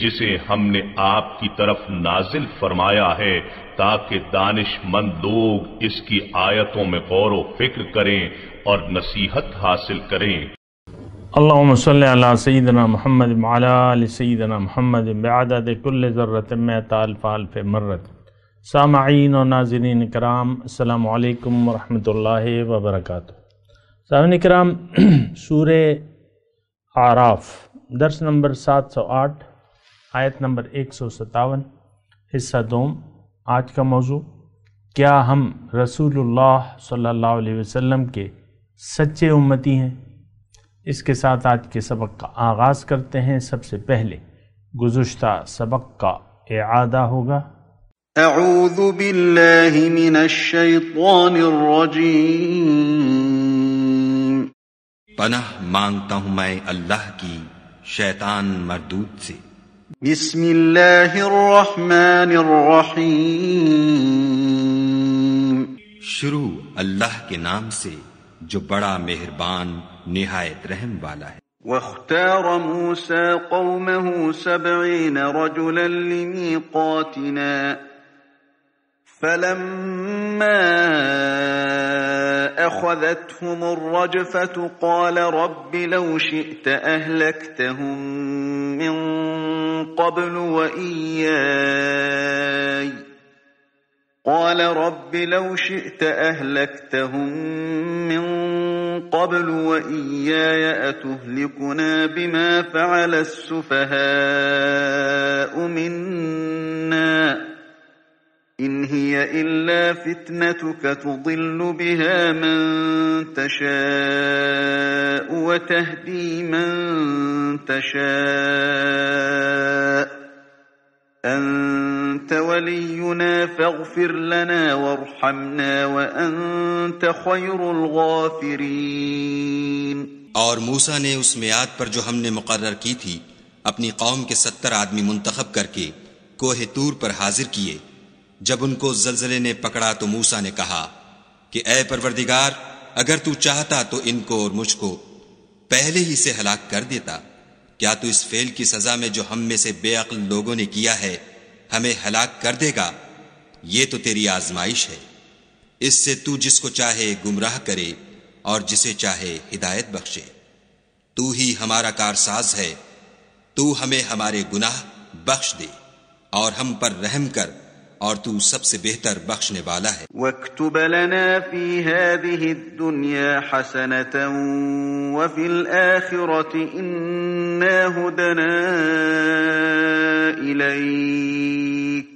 جسے ہم نے آپ کی طرف نازل فرمایا ہے تاکہ دانش مند لوگ اس کی آیتوں میں غور و فکر کریں اور نصیحت حاصل کریں اللہم صلی اللہ سیدنا محمد نمد سیدنا محمد محمد کل ذرت می طال الف مرت سامعین و ناظرین کرام السلام علیکم ورحمۃ اللہ وبرکاتہ سامعین کرام سورہ آراف درس نمبر سات سو آٹھ آیت نمبر ایک سو ستاون حصہ دوم آج کا موضوع کیا ہم رسول اللہ صلی اللہ علیہ وسلم کے سچے امتی ہیں اس کے ساتھ آج کے سبق کا آغاز کرتے ہیں سب سے پہلے گزشتہ سبق کا اعادہ ہوگا اعوذ باللہ من الشیطان الرجیم پناہ مانگتا ہوں میں اللہ کی شیطان مردود سے بسم الله الرحمن الرحيم شروع الله کے نام سے جو بڑا مہربان نہایت رحم والا ہے واختار موسى قومه سبعين رجلا لميقاتنا فلما أخذتهم الرجفة قال رب لو شئت أهلكتهم من قبل وإياي قال رب لو شئت أهلكتهم من قبل وإياي أتهلكنا بما فعل السفهاء منا إن هي إلا فتنتك تضل بها من تشاء وتهدي من تشاء أنت ولينا فاغفر لنا وارحمنا وأنت خير الغافرين نے اس ने پر جو ہم نے مقرر کی تھی اپنی قوم کے ستر آدمی منتخب کر کے کوہ تور پر حاضر کیے جب ان کو زلزلے نے پکڑا تو موسا نے کہا کہ اے پروردگار اگر تو چاہتا تو ان کو اور مجھ کو پہلے ہی سے ہلاک کر دیتا کیا تو اس فیل کی سزا میں جو ہم میں سے بے عقل لوگوں نے کیا ہے ہمیں ہلاک کر دے گا یہ تو تیری آزمائش ہے اس سے تو جس کو چاہے گمراہ کرے اور جسے چاہے ہدایت بخشے تو ہی ہمارا کارساز ہے تو ہمیں ہمارے گناہ بخش دے اور ہم پر رحم کر اور تو سب سے بہتر بخشنے والا ہے واكتب لنا في هذه الدنيا حسنة وفي الآخرة إنا هدنا إليك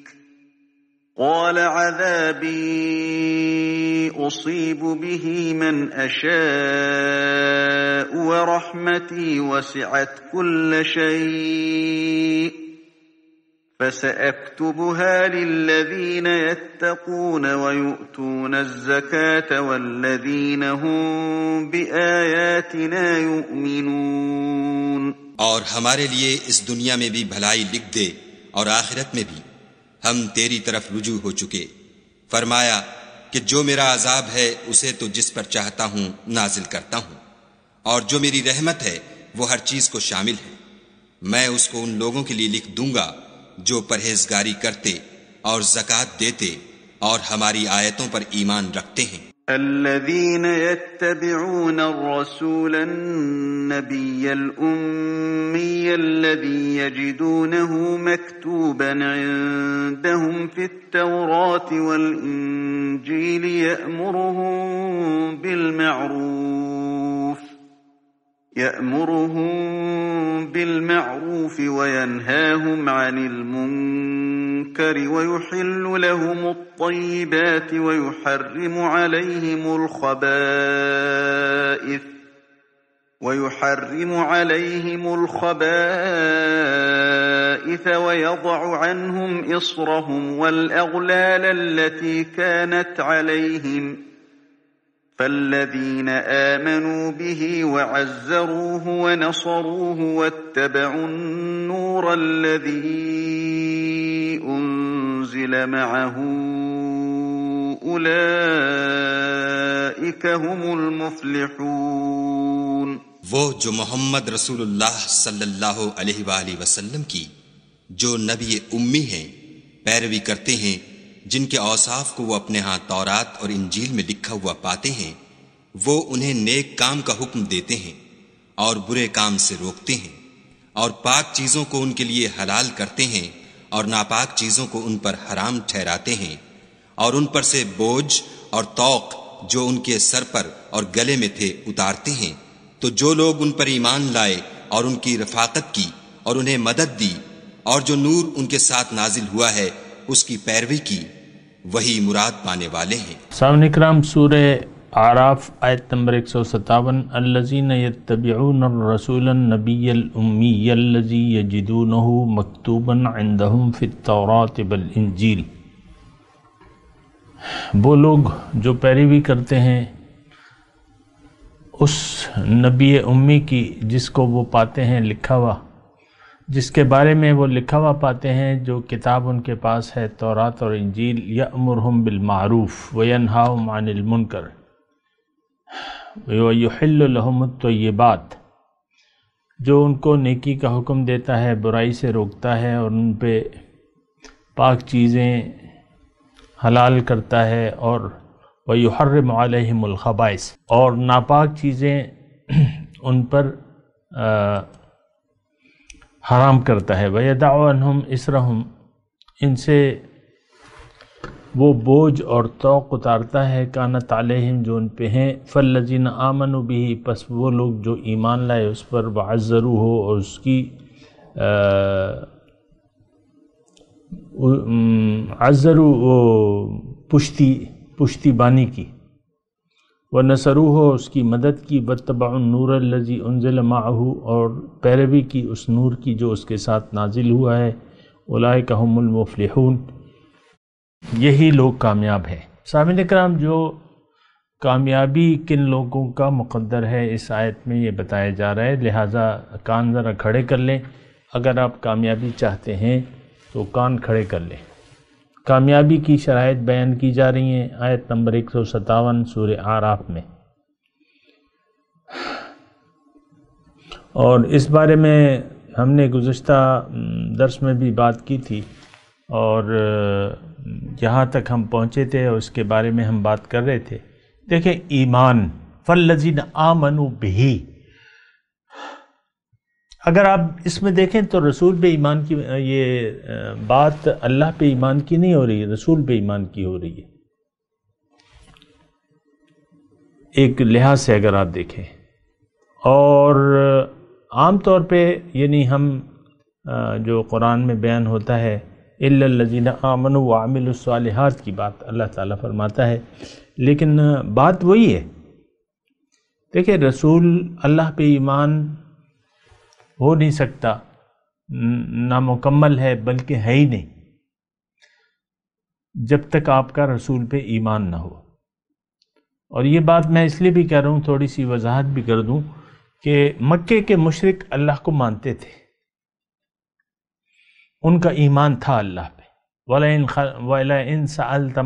قال عذابي أصيب به من أشاء ورحمتي وسعت كل شيء فسأكتبها للذين يتقون ويؤتون الزكاة والذين هم بآياتنا يؤمنون اور ہمارے لیے اس دنیا میں بھی بھلائی لکھ دے اور آخرت میں بھی ہم تیری طرف رجوع ہو چکے فرمایا کہ جو میرا عذاب ہے اسے تو جس پر چاہتا ہوں نازل کرتا ہوں اور جو میری رحمت ہے وہ ہر چیز کو شامل ہے میں اس کو ان لوگوں کے لیے لکھ دوں گا جو پرہیزگاری کرتے اور زکوۃ دیتے اور ہماری آیتوں پر ایمان رکھتے ہیں الذين يتبعون الرسول النبي الأمي الذي يجدونه مكتوبا عندهم في التوراة والإنجيل يأمرهم بالمعروف يأمرهم بالمعروف وينهاهم عن المنكر ويحل لهم الطيبات ويحرم عليهم الخبائث ويحرم عليهم الخبائث ويضع عنهم إصرهم والأغلال التي كانت عليهم ۖ فالذين آمنوا به وعزروه ونصروه واتبعوا النور الذي أنزل معه أولئك هم المفلحون وہ جو محمد رسول اللہ صلی اللہ علیہ وآلہ وسلم کی جو نبی امی ہیں پیروی کرتے ہیں جن کے اوصاف کو وہ اپنے ہاں تورات اور انجیل میں لکھا ہوا پاتے ہیں وہ انہیں نیک کام کا حکم دیتے ہیں اور برے کام سے روکتے ہیں اور پاک چیزوں کو ان کے لیے حلال کرتے ہیں اور ناپاک چیزوں کو ان پر حرام ٹھہراتے ہیں اور ان پر سے بوجھ اور توق جو ان کے سر پر اور گلے میں تھے اتارتے ہیں تو جو لوگ ان پر ایمان لائے اور ان کی رفاقت کی اور انہیں مدد دی اور جو نور ان کے ساتھ نازل ہوا ہے اس کی پیروی کی وہی مراد پانے والے ہیں سامنے کرام سورہ آراف آیت نمبر 157 الذین یتبعون الرسول النبی الامی الذی یجدونه مکتوبا عندهم فی التوراۃ والانجیل وہ لوگ جو پیروی کرتے ہیں اس نبی امی کی جس کو وہ پاتے ہیں لکھا ہوا جس کے بارے میں وہ لکھا ہوا پاتے ہیں جو کتاب ان کے پاس ہے تورات اور انجیل یا امرحم بالمعروف و عن مان المنکر یو لہم الطیبات جو ان کو نیکی کا حکم دیتا ہے برائی سے روکتا ہے اور ان پہ پاک چیزیں حلال کرتا ہے اور ویحرم علیہم علیہ اور ناپاک چیزیں ان پر حرام کرتا ہے وہ دعاََََََََََََََََََََ عصر ان سے وہ بوجھ اور توق اتارتا ہے کانت علیہم جو ان پہ ہیں فل لذی آمن بھی پس وہ لوگ جو ایمان لائے اس پر وہ ہو اور اس کی ازرو پشتی پشتی بانی کی وہ ہو اس کی مدد کی بدباؤن نور الزی انزل مع اور پیروی کی اس نور کی جو اس کے ساتھ نازل ہوا ہے اولائے کہم المفل یہی لوگ کامیاب ہیں سامن اکرام جو کامیابی کن لوگوں کا مقدر ہے اس آیت میں یہ بتایا جا رہا ہے لہٰذا کان ذرا کھڑے کر لیں اگر آپ کامیابی چاہتے ہیں تو کان کھڑے کر لیں کامیابی کی شرائط بیان کی جا رہی ہیں آیت نمبر ایک سو ستاون سور آراف میں اور اس بارے میں ہم نے گزشتہ درس میں بھی بات کی تھی اور جہاں تک ہم پہنچے تھے اور اس کے بارے میں ہم بات کر رہے تھے دیکھیں ایمان فلزین آمنو بہی اگر آپ اس میں دیکھیں تو رسول پہ ایمان کی یہ بات اللہ پہ ایمان کی نہیں ہو رہی ہے رسول پہ ایمان کی ہو رہی ہے ایک لحاظ سے اگر آپ دیکھیں اور عام طور پہ یعنی ہم جو قرآن میں بیان ہوتا ہے اجین امن و عامل الصوالحات کی بات اللہ تعالیٰ فرماتا ہے لیکن بات وہی ہے دیکھیں رسول اللہ پہ ایمان ہو نہیں سکتا نامکمل مکمل ہے بلکہ ہے ہی نہیں جب تک آپ کا رسول پہ ایمان نہ ہو اور یہ بات میں اس لیے بھی کہہ رہا ہوں تھوڑی سی وضاحت بھی کر دوں کہ مکے کے مشرق اللہ کو مانتے تھے ان کا ایمان تھا اللہ پہ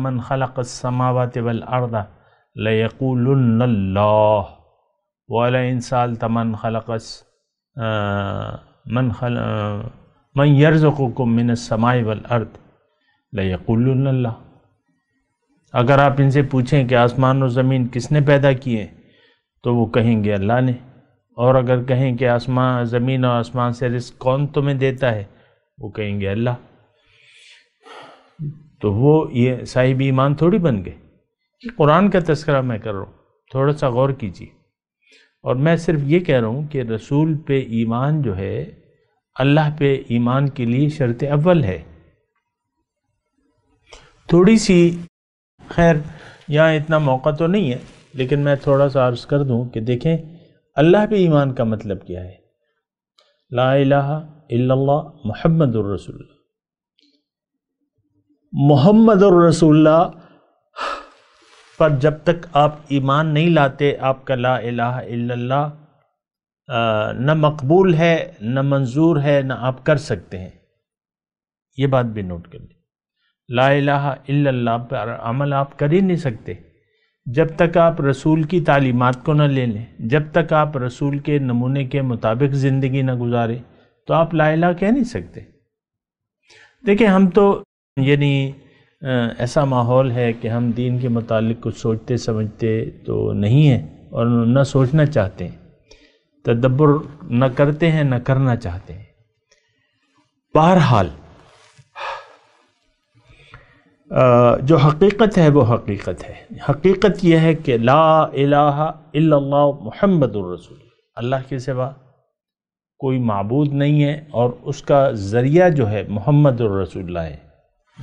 مَنْ خَلَقَ السَّمَاوَاتِ وَالْأَرْضَ لَيَقُولُنَّ اللَّهِ وَلَئِن سَأَلْتَ مَنْ خَلَقَ السَّمَاوَاتِ من خل من یرزقکم من السماء والارض لیقولن اللہ اگر آپ ان سے پوچھیں کہ آسمان و زمین کس نے پیدا کیے تو وہ کہیں گے اللہ نے اور اگر کہیں کہ آسمان زمین اور آسمان سے رزق کون تمہیں دیتا ہے وہ کہیں گے اللہ تو وہ یہ صاحب ایمان تھوڑی بن گئے قرآن کا تذکرہ میں کر رہا ہوں تھوڑا سا غور کیجیے اور میں صرف یہ کہہ رہا ہوں کہ رسول پہ ایمان جو ہے اللہ پہ ایمان کے لیے شرط اول ہے تھوڑی سی خیر یہاں اتنا موقع تو نہیں ہے لیکن میں تھوڑا سا عرض کر دوں کہ دیکھیں اللہ پہ ایمان کا مطلب کیا ہے لا الہ الا اللہ محمد الرسول محمد الرسول اللہ پر جب تک آپ ایمان نہیں لاتے آپ کا لا الہ الا اللہ نہ مقبول ہے نہ منظور ہے نہ آپ کر سکتے ہیں یہ بات بھی نوٹ کر لیں لا الہ الا اللہ پر عمل آپ کر ہی نہیں سکتے جب تک آپ رسول کی تعلیمات کو نہ لے لیں جب تک آپ رسول کے نمونے کے مطابق زندگی نہ گزاریں تو آپ لا الہ کہہ نہیں سکتے دیکھیں ہم تو یعنی ایسا ماحول ہے کہ ہم دین کے متعلق کچھ سوچتے سمجھتے تو نہیں ہیں اور نہ سوچنا چاہتے ہیں تدبر نہ کرتے ہیں نہ کرنا چاہتے ہیں بہرحال جو حقیقت ہے وہ حقیقت ہے حقیقت یہ ہے کہ لا الہ الا اللہ محمد الرسول اللہ کے سوا کوئی معبود نہیں ہے اور اس کا ذریعہ جو ہے محمد الرسول اللہ ہے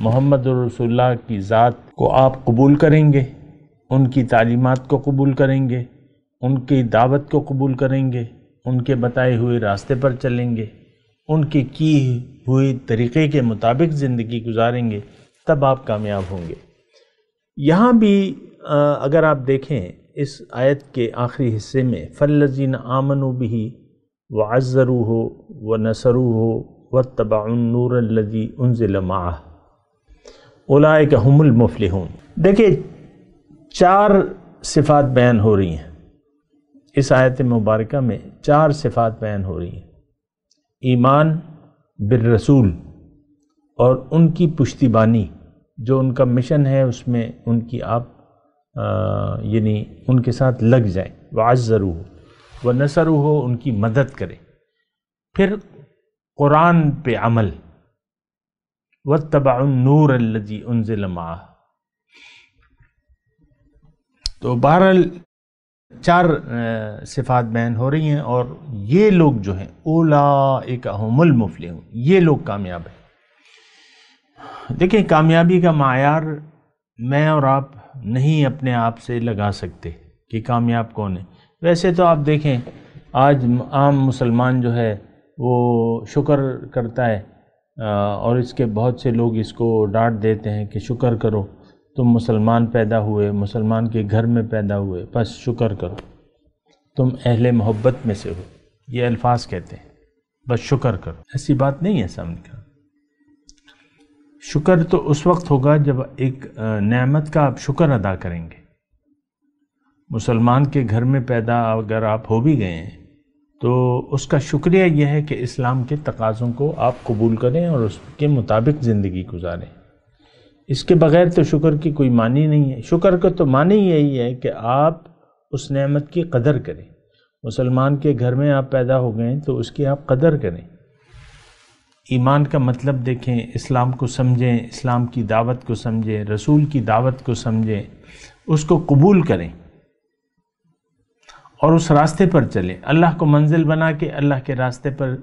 محمد الرسول اللہ کی ذات کو آپ قبول کریں گے ان کی تعلیمات کو قبول کریں گے ان کی دعوت کو قبول کریں گے ان کے بتائے ہوئے راستے پر چلیں گے ان کی کی ہوئی طریقے کے مطابق زندگی گزاریں گے تب آپ کامیاب ہوں گے یہاں بھی اگر آپ دیکھیں اس آیت کے آخری حصے میں آمن و بھی و عزرو ہو و نثرو ہو و تباء نور الزی انزل لمع اولائک ہم المفلحون دیکھیں چار صفات بیان ہو رہی ہیں اس آیت مبارکہ میں چار صفات بیان ہو رہی ہیں ایمان بالرسول اور ان کی پشتی بانی جو ان کا مشن ہے اس میں ان کی آپ یعنی ان کے ساتھ لگ جائیں وعزرو ہو و نثر ہو ان کی مدد کریں پھر قرآن پہ عمل و تبا نور الجینظلم تو بہر چار صفات بین ہو رہی ہیں اور یہ لوگ جو ہیں اولا ایک المفلحون یہ لوگ کامیاب ہیں دیکھیں کامیابی کا معیار میں اور آپ نہیں اپنے آپ سے لگا سکتے کہ کامیاب کون ہے ویسے تو آپ دیکھیں آج عام مسلمان جو ہے وہ شکر کرتا ہے اور اس کے بہت سے لوگ اس کو ڈانٹ دیتے ہیں کہ شکر کرو تم مسلمان پیدا ہوئے مسلمان کے گھر میں پیدا ہوئے بس شکر کرو تم اہل محبت میں سے ہو یہ الفاظ کہتے ہیں بس شکر کرو ایسی بات نہیں ہے سامنے کا شکر تو اس وقت ہوگا جب ایک نعمت کا آپ شکر ادا کریں گے مسلمان کے گھر میں پیدا اگر آپ ہو بھی گئے ہیں تو اس کا شکریہ یہ ہے کہ اسلام کے تقاضوں کو آپ قبول کریں اور اس کے مطابق زندگی گزاریں اس کے بغیر تو شکر کی کوئی معنی نہیں ہے شکر کا تو معنی یہی ہے کہ آپ اس نعمت کی قدر کریں مسلمان کے گھر میں آپ پیدا ہو گئے تو اس کی آپ قدر کریں ایمان کا مطلب دیکھیں اسلام کو سمجھیں اسلام کی دعوت کو سمجھیں رسول کی دعوت کو سمجھیں اس کو قبول کریں اور اس راستے پر چلیں اللہ کو منزل بنا کے اللہ کے راستے پر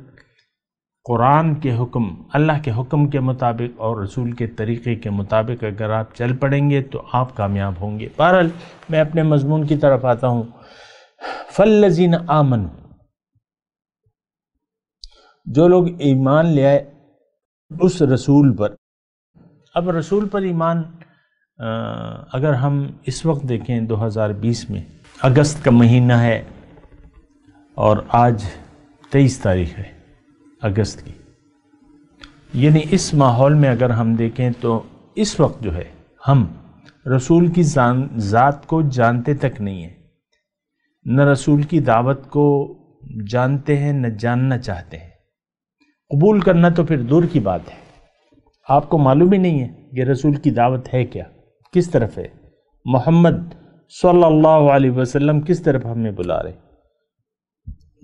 قرآن کے حکم اللہ کے حکم کے مطابق اور رسول کے طریقے کے مطابق اگر آپ چل پڑیں گے تو آپ کامیاب ہوں گے بہرحال میں اپنے مضمون کی طرف آتا ہوں فلزین آمن جو لوگ ایمان لے آئے اس رسول پر اب رسول پر ایمان اگر ہم اس وقت دیکھیں دو ہزار بیس میں اگست کا مہینہ ہے اور آج تئیس تاریخ ہے اگست کی یعنی اس ماحول میں اگر ہم دیکھیں تو اس وقت جو ہے ہم رسول کی ذات کو جانتے تک نہیں ہیں نہ رسول کی دعوت کو جانتے ہیں نہ جاننا چاہتے ہیں قبول کرنا تو پھر دور کی بات ہے آپ کو معلوم ہی نہیں ہے کہ رسول کی دعوت ہے کیا کس طرف ہے محمد صلی اللہ علیہ وسلم کس طرف ہمیں بلا رہے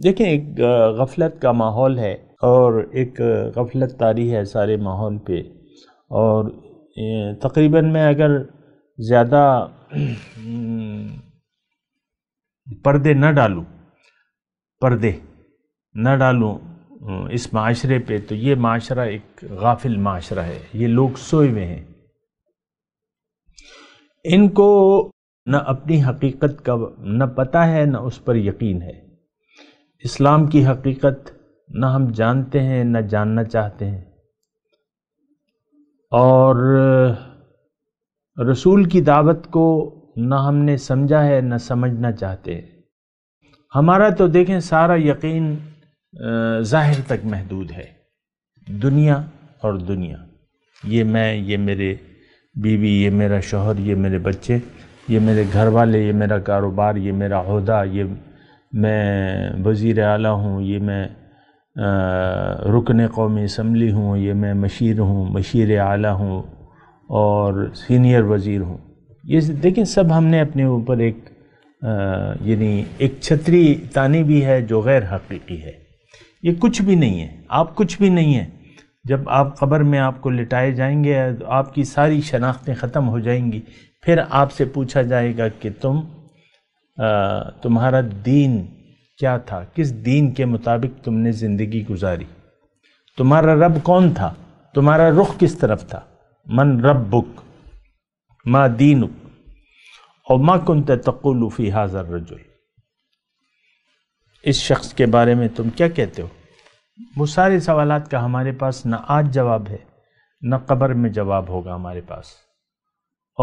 دیکھیں ایک غفلت کا ماحول ہے اور ایک غفلت تاریخ ہے سارے ماحول پہ اور تقریباً میں اگر زیادہ پردے نہ ڈالوں پردے نہ ڈالوں اس معاشرے پہ تو یہ معاشرہ ایک غافل معاشرہ ہے یہ لوگ سوئے ہوئے ہیں ان کو نہ اپنی حقیقت کا نہ پتہ ہے نہ اس پر یقین ہے اسلام کی حقیقت نہ ہم جانتے ہیں نہ جاننا چاہتے ہیں اور رسول کی دعوت کو نہ ہم نے سمجھا ہے نہ سمجھنا چاہتے ہیں ہمارا تو دیکھیں سارا یقین ظاہر تک محدود ہے دنیا اور دنیا میں یہ میرے بیوی بی, یہ میرا شوہر یہ میرے بچے یہ میرے گھر والے یہ میرا کاروبار یہ میرا عہدہ یہ میں وزیر اعلیٰ ہوں یہ میں رکن قومی اسمبلی ہوں یہ میں مشیر ہوں مشیر اعلیٰ ہوں اور سینئر وزیر ہوں یہ دیکھیں سب ہم نے اپنے اوپر ایک یعنی ایک چھتری تانی بھی ہے جو غیر حقیقی ہے یہ کچھ بھی نہیں ہے آپ کچھ بھی نہیں ہیں جب آپ قبر میں آپ کو لٹائے جائیں گے تو آپ کی ساری شناختیں ختم ہو جائیں گی پھر آپ سے پوچھا جائے گا کہ تم تمہارا دین کیا تھا کس دین کے مطابق تم نے زندگی گزاری تمہارا رب کون تھا تمہارا رخ کس طرف تھا من رب بک ماں دینک اور ما کنت تقول حاضر رجل اس شخص کے بارے میں تم کیا کہتے ہو وہ سارے سوالات کا ہمارے پاس نہ آج جواب ہے نہ قبر میں جواب ہوگا ہمارے پاس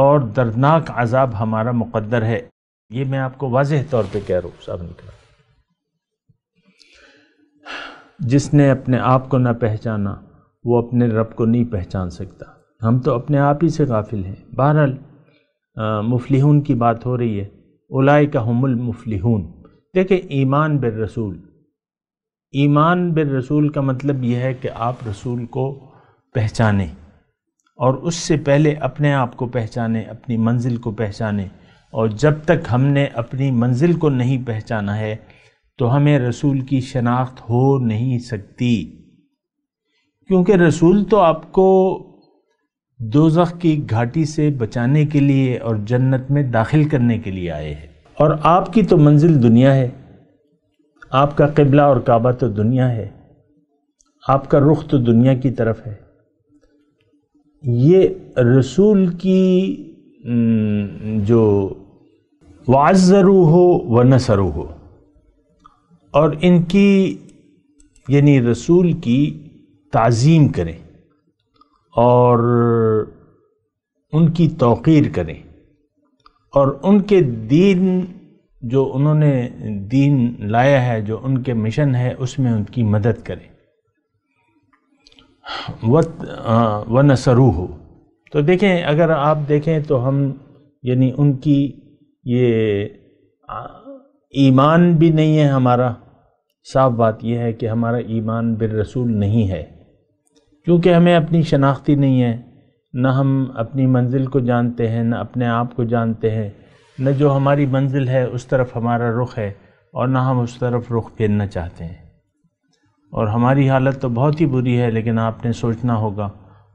اور دردناک عذاب ہمارا مقدر ہے یہ میں آپ کو واضح طور پہ کہہ رہا ہوں صاحب نکلا جس نے اپنے آپ کو نہ پہچانا وہ اپنے رب کو نہیں پہچان سکتا ہم تو اپنے آپ ہی سے غافل ہیں بہرحال مفلحون کی بات ہو رہی ہے اولائی کا ہم المفلحون دیکھیں ایمان بر رسول ایمان بر رسول کا مطلب یہ ہے کہ آپ رسول کو پہچانیں اور اس سے پہلے اپنے آپ کو پہچانے اپنی منزل کو پہچانے اور جب تک ہم نے اپنی منزل کو نہیں پہچانا ہے تو ہمیں رسول کی شناخت ہو نہیں سکتی کیونکہ رسول تو آپ کو دوزخ کی گھاٹی سے بچانے کے لیے اور جنت میں داخل کرنے کے لیے آئے ہیں اور آپ کی تو منزل دنیا ہے آپ کا قبلہ اور کعبہ تو دنیا ہے آپ کا رخ تو دنیا کی طرف ہے یہ رسول کی جو وعزرو ہو و نََََََََََ ہو اور ان کی یعنی رسول کی تعظیم کریں اور ان کی توقیر کریں اور ان کے دین جو انہوں نے دین لایا ہے جو ان کے مشن ہے اس میں ان کی مدد کریں و نسرو ہو تو دیکھیں اگر آپ دیکھیں تو ہم یعنی ان کی یہ ایمان بھی نہیں ہے ہمارا صاف بات یہ ہے کہ ہمارا ایمان بالرسول نہیں ہے کیونکہ ہمیں اپنی شناختی نہیں ہے نہ ہم اپنی منزل کو جانتے ہیں نہ اپنے آپ کو جانتے ہیں نہ جو ہماری منزل ہے اس طرف ہمارا رخ ہے اور نہ ہم اس طرف رخ پھیرنا چاہتے ہیں اور ہماری حالت تو بہت ہی بری ہے لیکن آپ نے سوچنا ہوگا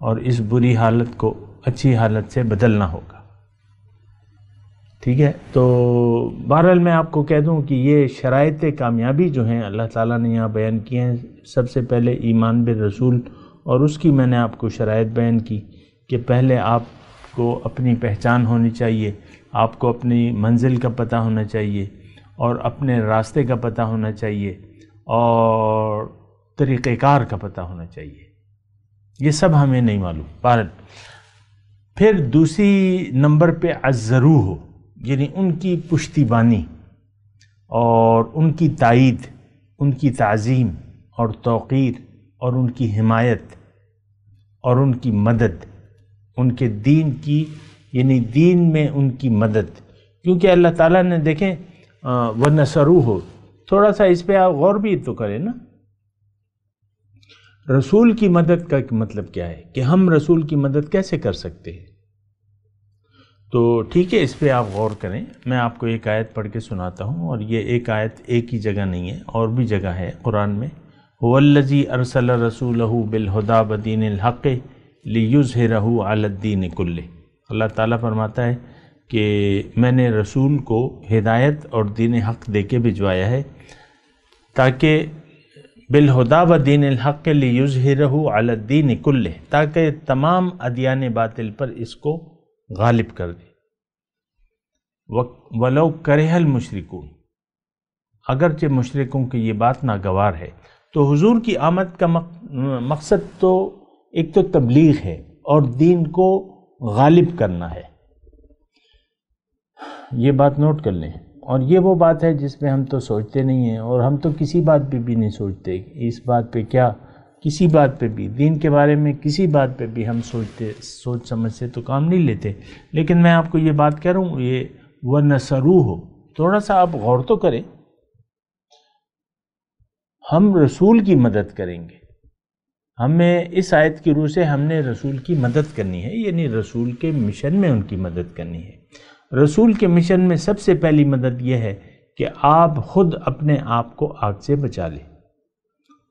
اور اس بری حالت کو اچھی حالت سے بدلنا ہوگا ٹھیک ہے تو بہرحال میں آپ کو کہہ دوں کہ یہ شرائط کامیابی جو ہیں اللہ تعالیٰ نے یہاں بیان کیے ہیں سب سے پہلے ایمان رسول اور اس کی میں نے آپ کو شرائط بیان کی کہ پہلے آپ کو اپنی پہچان ہونی چاہیے آپ کو اپنی منزل کا پتہ ہونا چاہیے اور اپنے راستے کا پتہ ہونا چاہیے اور طریقہ کار کا پتہ ہونا چاہیے یہ سب ہمیں نہیں معلوم پارن پھر دوسری نمبر پہ ازرو ہو یعنی ان کی پشتی بانی اور ان کی تائید ان کی تعظیم اور توقیر اور ان کی حمایت اور ان کی مدد ان کے دین کی یعنی دین میں ان کی مدد کیونکہ اللہ تعالیٰ نے دیکھیں ورنہ ہو تھوڑا سا اس پہ آپ غور بھی تو کریں نا رسول کی مدد کا مطلب کیا ہے کہ ہم رسول کی مدد کیسے کر سکتے ہیں تو ٹھیک ہے اس پہ آپ غور کریں میں آپ کو ایک آیت پڑھ کے سناتا ہوں اور یہ ایک آیت ایک ہی جگہ نہیں ہے اور بھی جگہ ہے قرآن میں وہ أَرْسَلَ رَسُولَهُ رسول بَدِينِ الْحَقِ الحق عَلَى الدِّينِ رحو کل اللہ تعالیٰ فرماتا ہے کہ میں نے رسول کو ہدایت اور دین حق دے کے بھجوایا ہے تاکہ بالہدا و دین الحق علی الدین کل تاکہ تمام ادیان باطل پر اس کو غالب کر دے ولو کرہ المشرکون اگرچہ مشرکوں کی یہ بات ناگوار ہے تو حضور کی آمد کا مقصد تو ایک تو تبلیغ ہے اور دین کو غالب کرنا ہے یہ بات نوٹ کر لیں اور یہ وہ بات ہے جس پہ ہم تو سوچتے نہیں ہیں اور ہم تو کسی بات پہ بھی نہیں سوچتے اس بات پہ کیا کسی بات پہ بھی دین کے بارے میں کسی بات پہ بھی ہم سوچتے سوچ سمجھ سے تو کام نہیں لیتے لیکن میں آپ کو یہ بات کہہ رہا ہوں یہ نسرو ہو تھوڑا سا آپ غور تو کریں ہم رسول کی مدد کریں گے ہمیں اس آیت کی روح سے ہم نے رسول کی مدد کرنی ہے یعنی رسول کے مشن میں ان کی مدد کرنی ہے رسول کے مشن میں سب سے پہلی مدد یہ ہے کہ آپ خود اپنے آپ کو آگ سے بچا لیں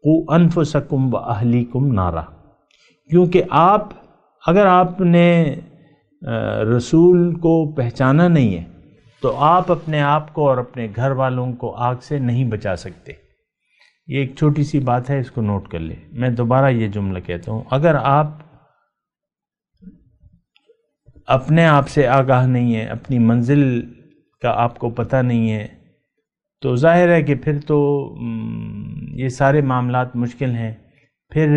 قو انفسکم و اہلیکم نارا کیونکہ آپ اگر آپ نے رسول کو پہچانا نہیں ہے تو آپ اپنے آپ کو اور اپنے گھر والوں کو آگ سے نہیں بچا سکتے یہ ایک چھوٹی سی بات ہے اس کو نوٹ کر لیں میں دوبارہ یہ جملہ کہتا ہوں اگر آپ اپنے آپ سے آگاہ نہیں ہے اپنی منزل کا آپ کو پتہ نہیں ہے تو ظاہر ہے کہ پھر تو یہ سارے معاملات مشکل ہیں پھر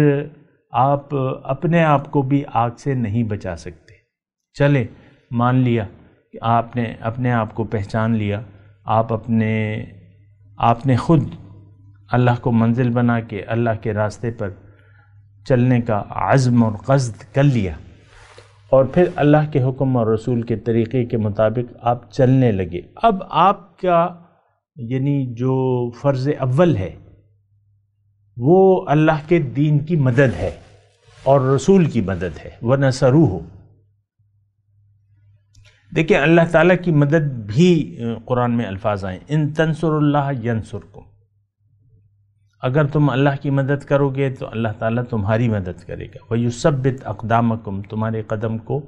آپ اپنے آپ کو بھی آگ سے نہیں بچا سکتے چلے مان لیا کہ آپ نے اپنے آپ کو پہچان لیا آپ اپنے آپ نے خود اللہ کو منزل بنا کے اللہ کے راستے پر چلنے کا عزم اور قصد کر لیا اور پھر اللہ کے حکم اور رسول کے طریقے کے مطابق آپ چلنے لگے اب آپ کا یعنی جو فرض اول ہے وہ اللہ کے دین کی مدد ہے اور رسول کی مدد ہے ورنہ سرو ہو دیکھیں اللہ تعالیٰ کی مدد بھی قرآن میں الفاظ آئیں ان تنصر اللہ ینسرکم اگر تم اللہ کی مدد کرو گے تو اللہ تعالیٰ تمہاری مدد کرے گا وَيُسَبِّتْ اَقْدَامَكُمْ تمہارے قدم کو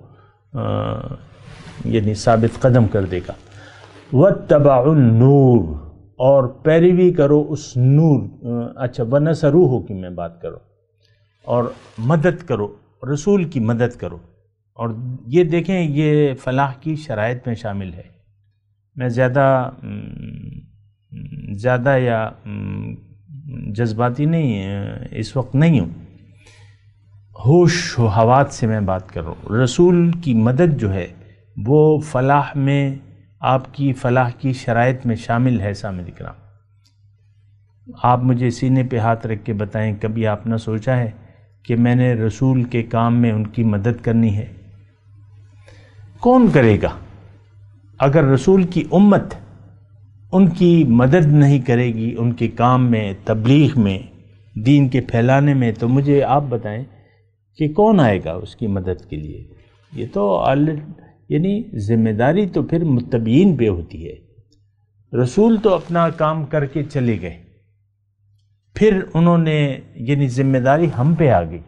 یعنی ثابت قدم کر دے گا وَاتَّبَعُ تباء النور اور پیروی کرو اس نور اچھا ون سروح کی میں بات کرو اور مدد کرو رسول کی مدد کرو اور یہ دیکھیں یہ فلاح کی شرائط میں شامل ہے میں زیادہ زیادہ یا جذباتی نہیں اس وقت نہیں ہوں ہوش و حوات سے میں بات کر رہا ہوں رسول کی مدد جو ہے وہ فلاح میں آپ کی فلاح کی شرائط میں شامل ہے ایسا اکرام آپ مجھے سینے پہ ہاتھ رکھ کے بتائیں کبھی آپ نے سوچا ہے کہ میں نے رسول کے کام میں ان کی مدد کرنی ہے کون کرے گا اگر رسول کی امت ان کی مدد نہیں کرے گی ان کے کام میں تبلیغ میں دین کے پھیلانے میں تو مجھے آپ بتائیں کہ کون آئے گا اس کی مدد کے لیے یہ تو یعنی ذمہ داری تو پھر متبین پہ ہوتی ہے رسول تو اپنا کام کر کے چلے گئے پھر انہوں نے یعنی ذمہ داری ہم پہ آ گئی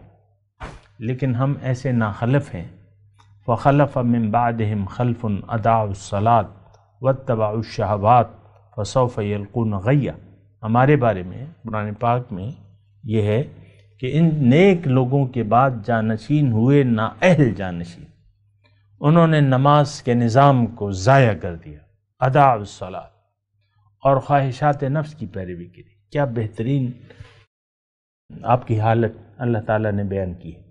لیکن ہم ایسے ناخلف ہیں و من بعدهم خلف ال اداسلاد و طباء الشہبات فصوف یلقون غیہ ہمارے بارے میں قرآن پاک میں یہ ہے کہ ان نیک لوگوں کے بعد جانشین ہوئے نا اہل جانشین انہوں نے نماز کے نظام کو ضائع کر دیا ادا الصلاۃ اور خواہشات نفس کی پیروی کی کیا بہترین آپ کی حالت اللہ تعالیٰ نے بیان کی ہے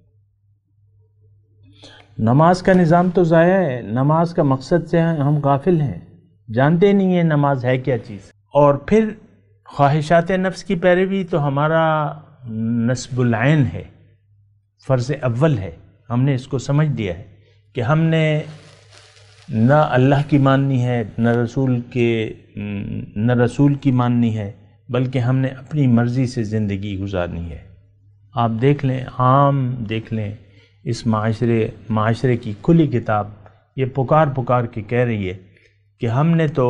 نماز کا نظام تو ضائع ہے نماز کا مقصد سے ہم غافل ہیں جانتے نہیں ہیں نماز ہے کیا چیز اور پھر خواہشات نفس کی پیروی تو ہمارا نصب العین ہے فرض اول ہے ہم نے اس کو سمجھ دیا ہے کہ ہم نے نہ اللہ کی ماننی ہے نہ رسول کے نہ رسول کی ماننی ہے بلکہ ہم نے اپنی مرضی سے زندگی گزارنی ہے آپ دیکھ لیں عام دیکھ لیں اس معاشرے معاشرے کی کھلی کتاب یہ پکار پکار کے کہہ رہی ہے کہ ہم نے تو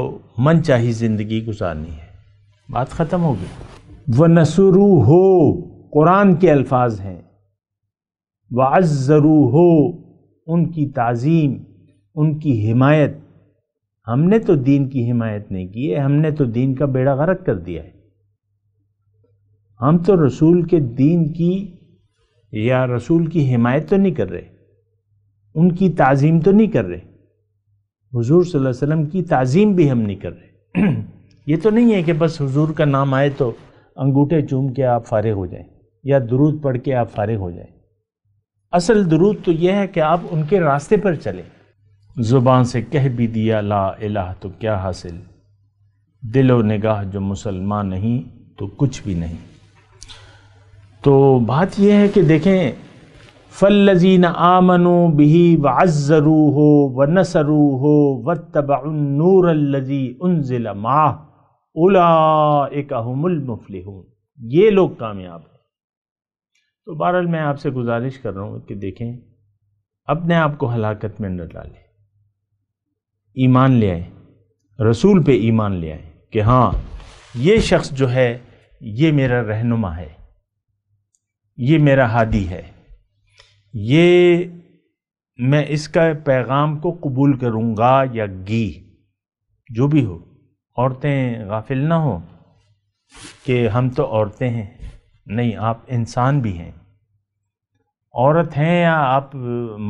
من چاہی زندگی گزارنی ہے بات ختم ہو گئی وہ نسرو ہو قرآن کے الفاظ ہیں وہ ہو ان کی تعظیم ان کی حمایت ہم نے تو دین کی حمایت نہیں کی ہے ہم نے تو دین کا بیڑا غرق کر دیا ہے ہم تو رسول کے دین کی یا رسول کی حمایت تو نہیں کر رہے ان کی تعظیم تو نہیں کر رہے حضور صلی اللہ علیہ وسلم کی تعظیم بھی ہم نہیں کر رہے یہ تو نہیں ہے کہ بس حضور کا نام آئے تو انگوٹھے چوم کے آپ فارغ ہو جائیں یا درود پڑھ کے آپ فارغ ہو جائیں اصل درود تو یہ ہے کہ آپ ان کے راستے پر چلیں زبان سے کہہ بھی دیا لا الہ تو کیا حاصل دل و نگاہ جو مسلمان نہیں تو کچھ بھی نہیں تو بات یہ ہے کہ دیکھیں فلزین آمن و آمنو بحی و ازرو ہو و نسرو ہو و تب ان نور الزی ان کا یہ لوگ کامیاب ہیں تو بہرحال میں آپ سے گزارش کر رہا ہوں کہ دیکھیں اپنے آپ کو ہلاکت میں نہ ڈالیں ایمان لے آئیں رسول پہ ایمان لے آئیں کہ ہاں یہ شخص جو ہے یہ میرا رہنما ہے یہ میرا ہادی ہے یہ میں اس کا پیغام کو قبول کروں گا یا گی جو بھی ہو عورتیں غافل نہ ہوں کہ ہم تو عورتیں ہیں نہیں آپ انسان بھی ہیں عورت ہیں یا آپ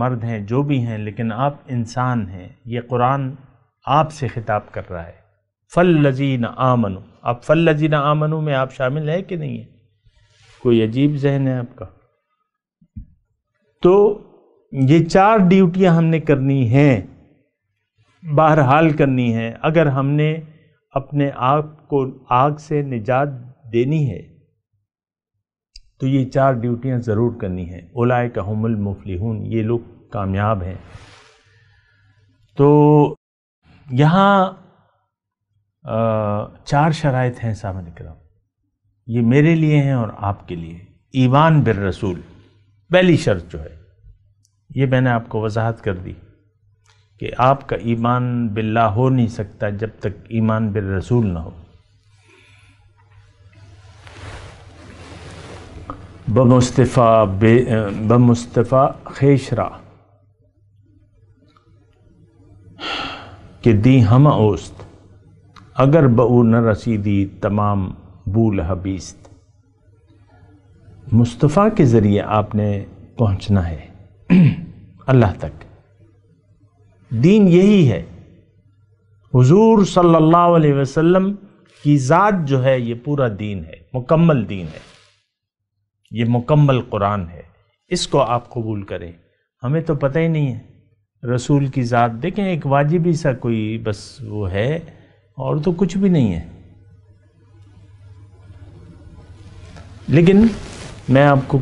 مرد ہیں جو بھی ہیں لیکن آپ انسان ہیں یہ قرآن آپ سے خطاب کر رہا ہے فل لذین آمنو آپ فل لذین آمنو میں آپ شامل ہیں کہ نہیں ہیں کوئی عجیب ذہن ہے آپ کا تو یہ چار ڈیوٹیاں ہم نے کرنی ہیں بہرحال کرنی ہیں اگر ہم نے اپنے آگ کو آگ سے نجات دینی ہے تو یہ چار ڈیوٹیاں ضرور کرنی ہیں اولائے کا حمل المفلحون یہ لوگ کامیاب ہیں تو یہاں چار شرائط ہیں سامنے کرام یہ میرے لیے ہیں اور آپ کے لیے ایوان رسول پہلی شرط جو ہے یہ میں نے آپ کو وضاحت کر دی کہ آپ کا ایمان باللہ ہو نہیں سکتا جب تک ایمان بالرسول نہ ہو بمصطفیٰ خیشرا کہ دی ہم اوست اگر بہو نہ رسیدی تمام بول حبیست مصطفیٰ کے ذریعے آپ نے پہنچنا ہے اللہ تک دین یہی ہے حضور صلی اللہ علیہ وسلم کی ذات جو ہے یہ پورا دین ہے مکمل دین ہے یہ مکمل قرآن ہے اس کو آپ قبول کریں ہمیں تو پتہ ہی نہیں ہے رسول کی ذات دیکھیں ایک واجبی سا کوئی بس وہ ہے اور تو کچھ بھی نہیں ہے لیکن میں آپ کو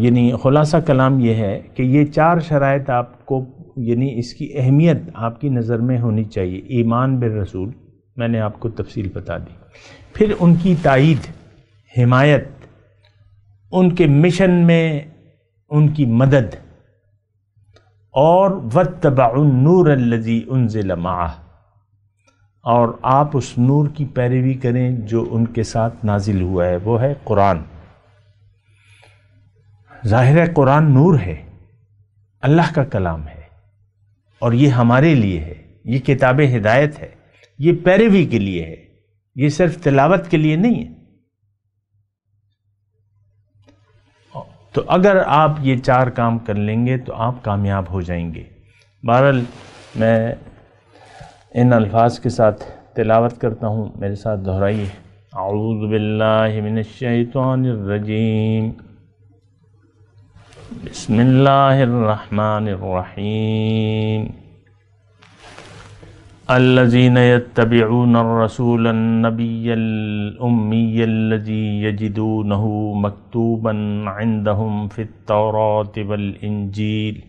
یعنی خلاصہ کلام یہ ہے کہ یہ چار شرائط آپ کو یعنی اس کی اہمیت آپ کی نظر میں ہونی چاہیے ایمان رسول میں نے آپ کو تفصیل بتا دی پھر ان کی تائید حمایت ان کے مشن میں ان کی مدد اور وتبع النور نور انزل ان اور آپ اس نور کی پیروی کریں جو ان کے ساتھ نازل ہوا ہے وہ ہے قرآن ظاہر قرآن نور ہے اللہ کا کلام ہے اور یہ ہمارے لیے ہے یہ کتاب ہدایت ہے یہ پیروی کے لیے ہے یہ صرف تلاوت کے لیے نہیں ہے تو اگر آپ یہ چار کام کر لیں گے تو آپ کامیاب ہو جائیں گے بہرحال میں ان الفاظ کے ساتھ تلاوت کرتا ہوں میرے ساتھ دہرائیے من الشیطان الرجیم بسم الله الرحمن الرحيم الذين يتبعون الرسول النبي الأمي الذي يجدونه مكتوبا عندهم في التوراة والإنجيل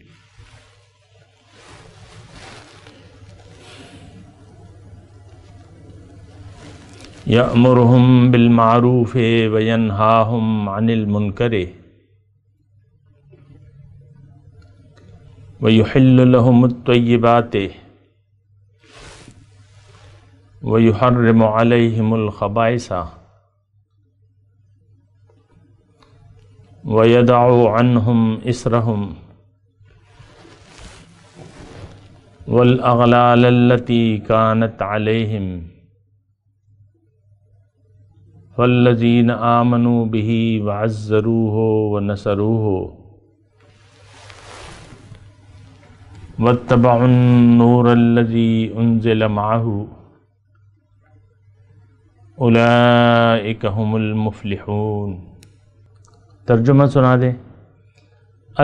يأمرهم بالمعروف وينهاهم عن المنكر ويحل لهم الطيبات ويحرم عليهم الخبائث ويدع عنهم إسرهم والأغلال التي كانت عليهم فالذين آمنوا به وعزروه ونصروه واتبع النور الذي انزل معه اولئك هم المفلحون ترجمہ سنا دیں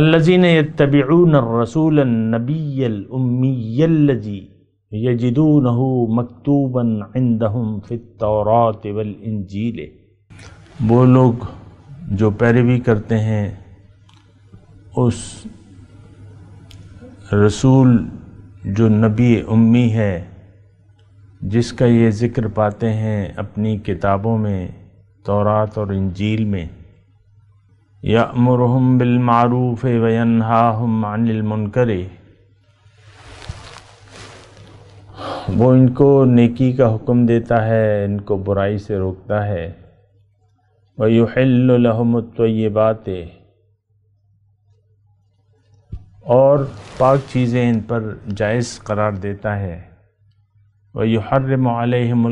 الذين يتبعون الرسول النبي الامي الذي يجدونه مكتوبا عندهم في التوراة والانجيل وہ لوگ جو پیروی کرتے ہیں اس رسول جو نبی امی ہے جس کا یہ ذکر پاتے ہیں اپنی کتابوں میں تورات اور انجیل میں یا مرہم بالمعوفِ ون ہا وہ ان کو نیکی کا حکم دیتا ہے ان کو برائی سے روکتا ہے یو لَهُمُ الحمۃ یہ اور پاک چیزیں ان پر جائز قرار دیتا ہے وہ یو حرم علیہم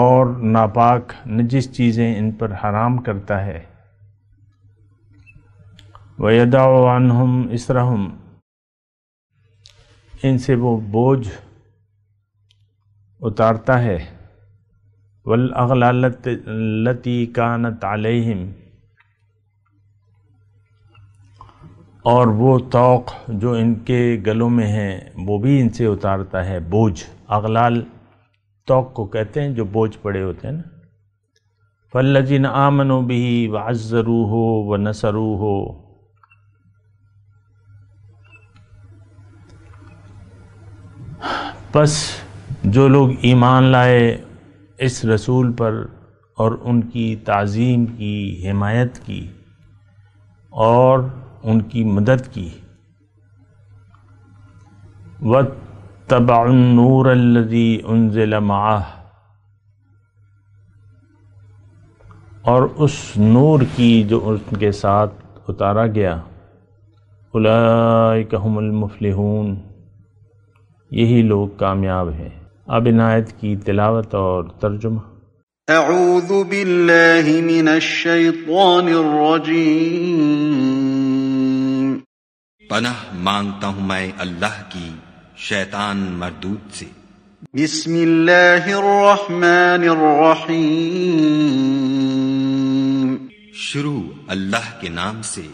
اور ناپاک نجس چیزیں ان پر حرام کرتا ہے و اداوانحم اسرحم ان سے وہ بوجھ اتارتا ہے وغلالت لتی نہ تال اور وہ توق جو ان کے گلوں میں ہیں وہ بھی ان سے اتارتا ہے بوجھ اغلال توق کو کہتے ہیں جو بوجھ پڑے ہوتے ہیں نا فلجن آمن و بھی وہ اززرو ہو و نثرو ہو بس جو لوگ ایمان لائے اس رسول پر اور ان کی تعظیم کی حمایت کی اور ان کی مدد کی و تبع النور الذي انزل معه اور اس نور کی جو ان کے ساتھ اتارا گیا اولئک هم المفلحون یہی لوگ کامیاب ہیں اب عنایت کی تلاوت اور ترجمہ اعوذ باللہ من الشیطان الرجیم پناہ مانگتا ہوں میں اللہ کی شیطان مردود سے بسم اللہ الرحمن الرحیم شروع اللہ کے نام سے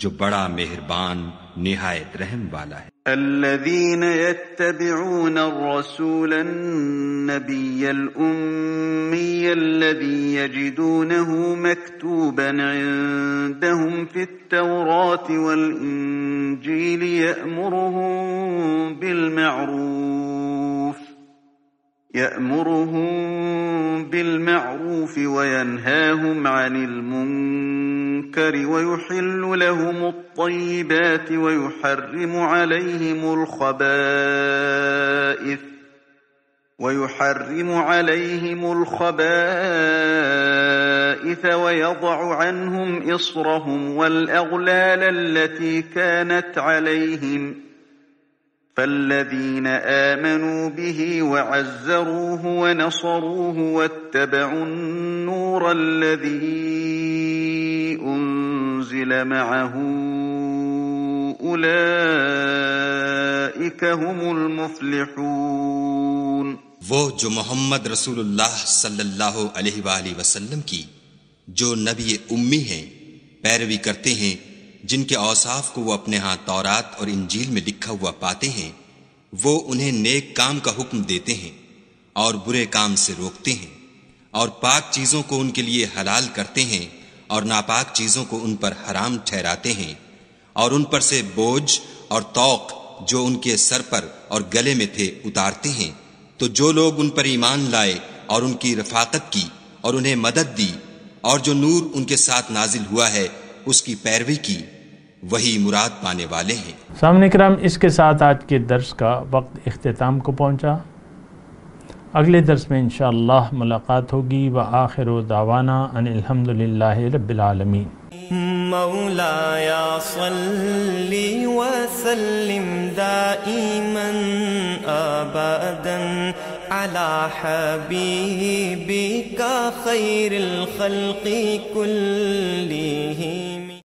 جو بڑا مہربان निहायत رحم والا ہے الذين يتبعون الرسول النبي الأمي الذي يجدونه مكتوبا عندهم في التوراة والإنجيل يأمرهم بالمعروف يأمرهم بالمعروف وينهاهم عن المنكر ويحل لهم الطيبات ويحرم عليهم الخبائث ويحرم عليهم الخبائث ويضع عنهم إصرهم والأغلال التي كانت عليهم ۖ فالذين آمنوا به وعزروه ونصروه واتبعوا النور الذي أنزل معه أولئك هم المفلحون وہ جو محمد رسول اللہ صلی اللہ علیہ وآلہ وسلم کی جو نبی امی ہیں پیروی کرتے ہیں جن کے اوصاف کو وہ اپنے ہاں تورات اور انجیل میں لکھا ہوا پاتے ہیں وہ انہیں نیک کام کا حکم دیتے ہیں اور برے کام سے روکتے ہیں اور پاک چیزوں کو ان کے لیے حلال کرتے ہیں اور ناپاک چیزوں کو ان پر حرام ٹھہراتے ہیں اور ان پر سے بوجھ اور توق جو ان کے سر پر اور گلے میں تھے اتارتے ہیں تو جو لوگ ان پر ایمان لائے اور ان کی رفاقت کی اور انہیں مدد دی اور جو نور ان کے ساتھ نازل ہوا ہے اس کی پیروی کی وہی مراد پانے والے ہیں سامنے کرام اس کے ساتھ آج کے درس کا وقت اختتام کو پہنچا اگلے درس میں انشاءاللہ ملاقات ہوگی و آخر و دعوانا ان الحمدللہ رب العالمین مولا یا صلی وسلم سلم دائما آبادا على حبیبی کا خیر الخلق کلیہی